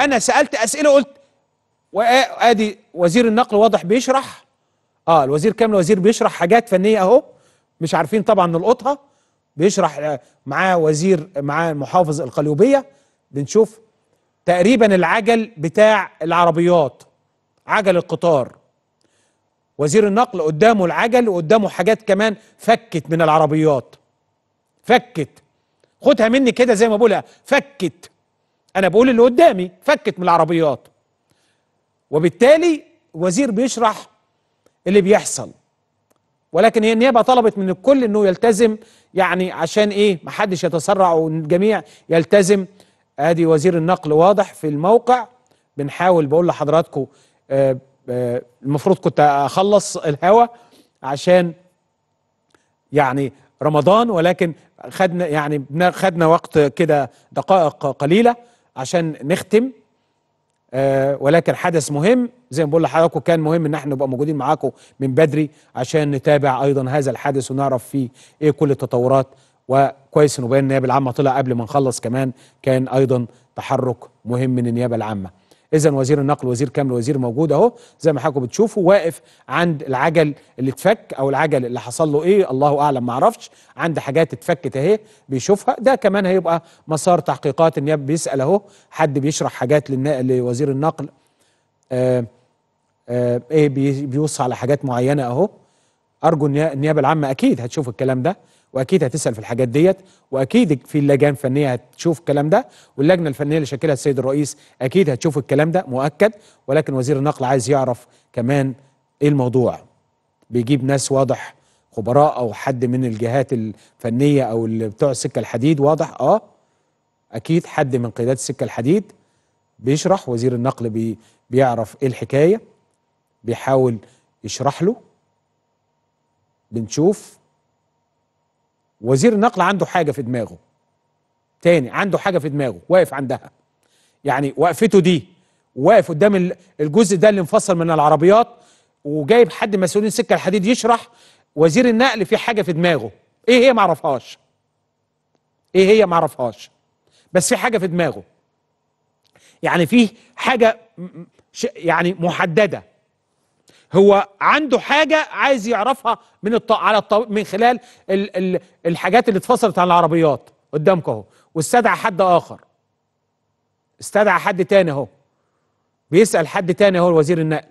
انا سالت اسئله قلت وادي آه، وزير النقل واضح بيشرح اه الوزير كامل وزير بيشرح حاجات فنيه اهو مش عارفين طبعا نلقطها بيشرح آه، معاه وزير معاه محافظ القليوبيه بنشوف تقريبا العجل بتاع العربيات عجل القطار وزير النقل قدامه العجل وقدامه حاجات كمان فكت من العربيات فكت خدها مني كده زي ما بقولها فكت انا بقول اللي قدامي فكت من العربيات وبالتالي وزير بيشرح اللي بيحصل ولكن هي النيابه طلبت من الكل انه يلتزم يعني عشان ايه محدش يتسرع والجميع يلتزم ادي وزير النقل واضح في الموقع بنحاول بقول لحضراتكم آه آه المفروض كنت اخلص الهوا عشان يعني رمضان ولكن خدنا يعني خدنا وقت كده دقائق قليله عشان نختم آه ولكن حدث مهم زي ما بقول لحضراتكم كان مهم ان احنا نبقى موجودين معاكم من بدري عشان نتابع ايضا هذا الحدث ونعرف فيه ايه كل التطورات وكويس انه النيابه العامه طلع قبل ما نخلص كمان كان ايضا تحرك مهم من النيابه العامه اذا وزير النقل وزير كامل وزير موجود اهو زي ما حضراتكم بتشوفوا واقف عند العجل اللي اتفك او العجل اللي حصل له ايه الله اعلم ما اعرفش عند حاجات اتفكت اهي بيشوفها ده كمان هيبقى مسار تحقيقات النيابه بيسال اهو حد بيشرح حاجات لوزير النقل آه آه ايه بيوصي على حاجات معينه اهو ارجو النيابه العامه اكيد هتشوف الكلام ده واكيد هتسال في الحاجات ديت واكيد في لجان فنيه هتشوف الكلام ده واللجنه الفنيه اللي شكلها السيد الرئيس اكيد هتشوف الكلام ده مؤكد ولكن وزير النقل عايز يعرف كمان ايه الموضوع بيجيب ناس واضح خبراء او حد من الجهات الفنيه او اللي بتوع السكه الحديد واضح اه اكيد حد من قيادات السكه الحديد بيشرح وزير النقل بي بيعرف ايه الحكايه بيحاول يشرح له بنشوف وزير النقل عنده حاجه في دماغه تاني عنده حاجه في دماغه واقف عندها يعني وقفته دي واقف قدام الجزء ده اللي انفصل من العربيات وجايب حد مسؤولين سكه الحديد يشرح وزير النقل في حاجه في دماغه ايه هي معرفهاش ايه هي معرفهاش بس في حاجه في دماغه يعني فيه حاجه يعني محدده هو عنده حاجه عايز يعرفها من الط... على الط... من خلال ال... ال... الحاجات اللي اتفصلت عن العربيات قدامك اهو واستدعى حد اخر استدعى حد تاني اهو بيسال حد تاني اهو وزير النقل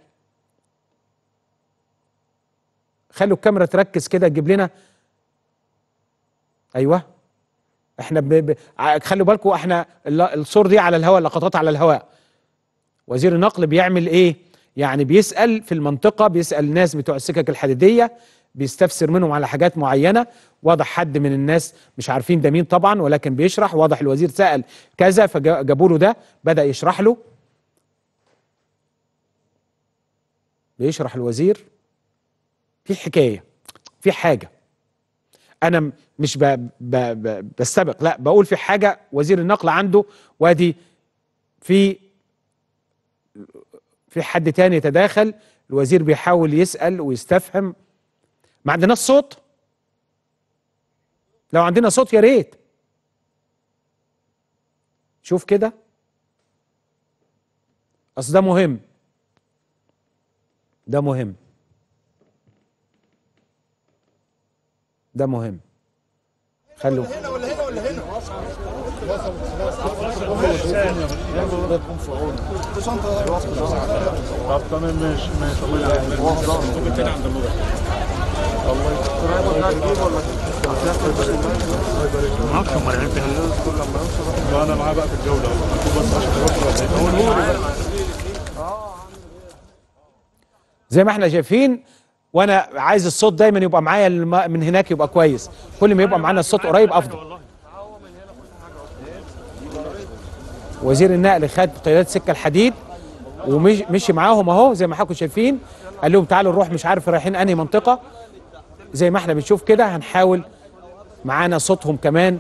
خلوا الكاميرا تركز كده تجيب لنا ايوه احنا ب... ب... خلوا بالكم احنا الصور دي على الهواء اللقطات على الهواء وزير النقل بيعمل ايه يعني بيسأل في المنطقة بيسأل ناس بتوع السكك الحديدية بيستفسر منهم على حاجات معينة واضح حد من الناس مش عارفين ده مين طبعا ولكن بيشرح واضح الوزير سأل كذا فجابوا له ده بدأ يشرح له بيشرح الوزير في حكاية في حاجة أنا مش ب... ب... ب... بستبق لا بقول في حاجة وزير النقل عنده وادي في في حد تاني يتداخل الوزير بيحاول يسأل ويستفهم ما عندناش صوت لو عندنا صوت يا ريت شوف كده اصل ده مهم ده مهم ده مهم خلوه هنا ولا هنا ولا هنا زي ما احنا شايفين وانا عايز الصوت دايما يبقى معايا من هناك يبقى كويس كل ما يبقى معانا الصوت قريب افضل وزير النقل خد قيادات سكه الحديد ومشي معاهم اهو زي ما حضراتكم شايفين قال لهم تعالوا نروح مش عارف رايحين انهي منطقه زي ما احنا بنشوف كده هنحاول معانا صوتهم كمان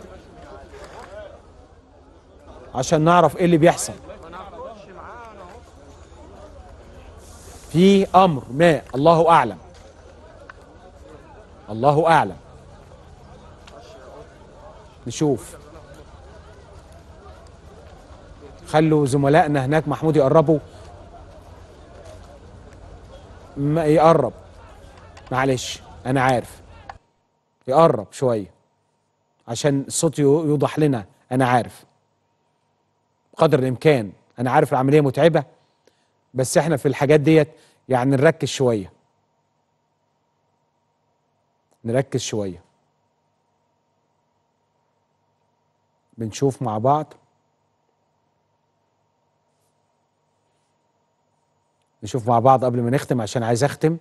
عشان نعرف ايه اللي بيحصل في امر ما الله اعلم الله اعلم نشوف خلوا زملائنا هناك محمود يقربوا ما يقرب معلش انا عارف يقرب شويه عشان الصوت يوضح لنا انا عارف قدر الامكان انا عارف العمليه متعبه بس احنا في الحاجات ديت يعني نركز شويه نركز شويه بنشوف مع بعض نشوف مع بعض قبل ما نختم عشان عايز اختم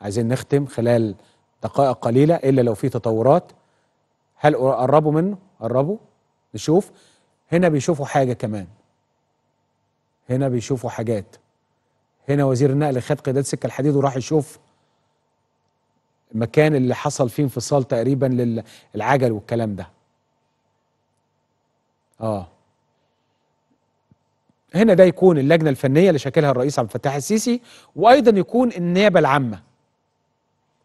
عايزين نختم خلال دقائق قليله الا لو في تطورات هل قربوا منه قربوا نشوف هنا بيشوفوا حاجه كمان هنا بيشوفوا حاجات هنا وزير النقل خد قيادات سكه الحديد وراح يشوف المكان اللي حصل فيه انفصال تقريبا للعجل والكلام ده اه هنا ده يكون اللجنة الفنية اللي شكلها الرئيس عبد الفتاح السيسي وأيضا يكون النيابة العامة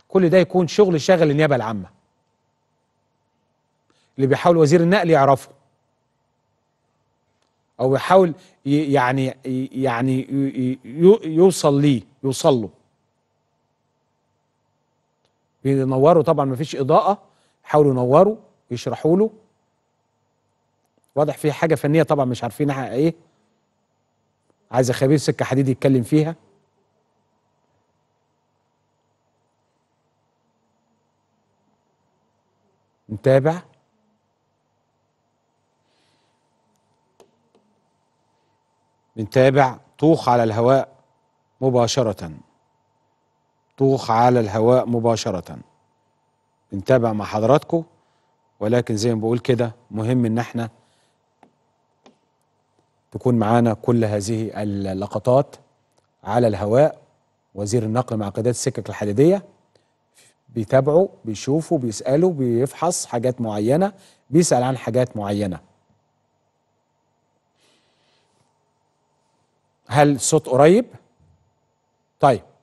كل ده يكون شغل شاغل النيابة العامة اللي بيحاول وزير النقل يعرفه أو بيحاول يعني يعني يوصل ليه يوصل له بينوروا طبعا مفيش إضاءة يحاولوا ينوروا يشرحوا له واضح في حاجة فنية طبعا مش عارفين ايه عايزه خبير سكه حديد يتكلم فيها نتابع نتابع طوخ على الهواء مباشرة طوخ على الهواء مباشرة نتابع مع حضراتكم ولكن زي ما بقول كده مهم ان احنا تكون معانا كل هذه اللقطات على الهواء وزير النقل مع قيادات السكك الحديديه بيتابعوا بيشوفوا بيسالوا بيفحص حاجات معينه بيسال عن حاجات معينه هل الصوت قريب طيب